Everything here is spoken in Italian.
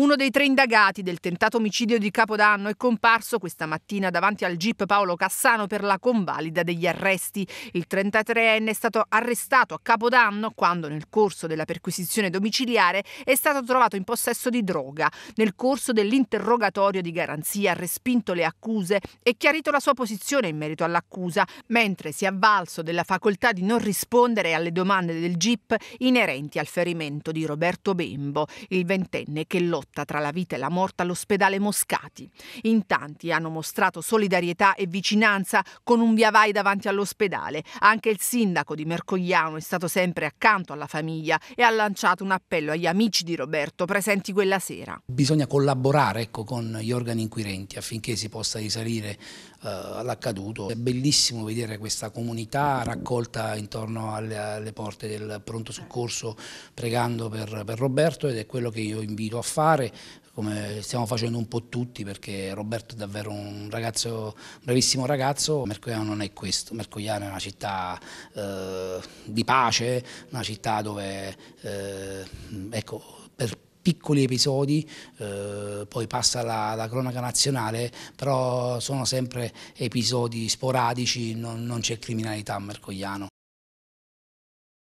Uno dei tre indagati del tentato omicidio di Capodanno è comparso questa mattina davanti al GIP Paolo Cassano per la convalida degli arresti. Il 33enne è stato arrestato a Capodanno quando nel corso della perquisizione domiciliare è stato trovato in possesso di droga. Nel corso dell'interrogatorio di garanzia ha respinto le accuse e chiarito la sua posizione in merito all'accusa, mentre si è avvalso della facoltà di non rispondere alle domande del GIP inerenti al ferimento di Roberto Bembo, il ventenne che lotta lotta tra la vita e la morte all'ospedale Moscati. In tanti hanno mostrato solidarietà e vicinanza con un via vai davanti all'ospedale. Anche il sindaco di Mercogliano è stato sempre accanto alla famiglia e ha lanciato un appello agli amici di Roberto presenti quella sera. Bisogna collaborare ecco, con gli organi inquirenti affinché si possa risalire uh, all'accaduto. È bellissimo vedere questa comunità raccolta intorno alle, alle porte del pronto soccorso pregando per, per Roberto ed è quello che io invito a fare fare, come stiamo facendo un po' tutti perché Roberto è davvero un ragazzo, un bravissimo ragazzo, Mercogliano non è questo, Mercogliano è una città eh, di pace, una città dove eh, ecco, per piccoli episodi, eh, poi passa la, la, cronaca nazionale, però sono sempre episodi sporadici, non, non c'è criminalità a Mercogliano.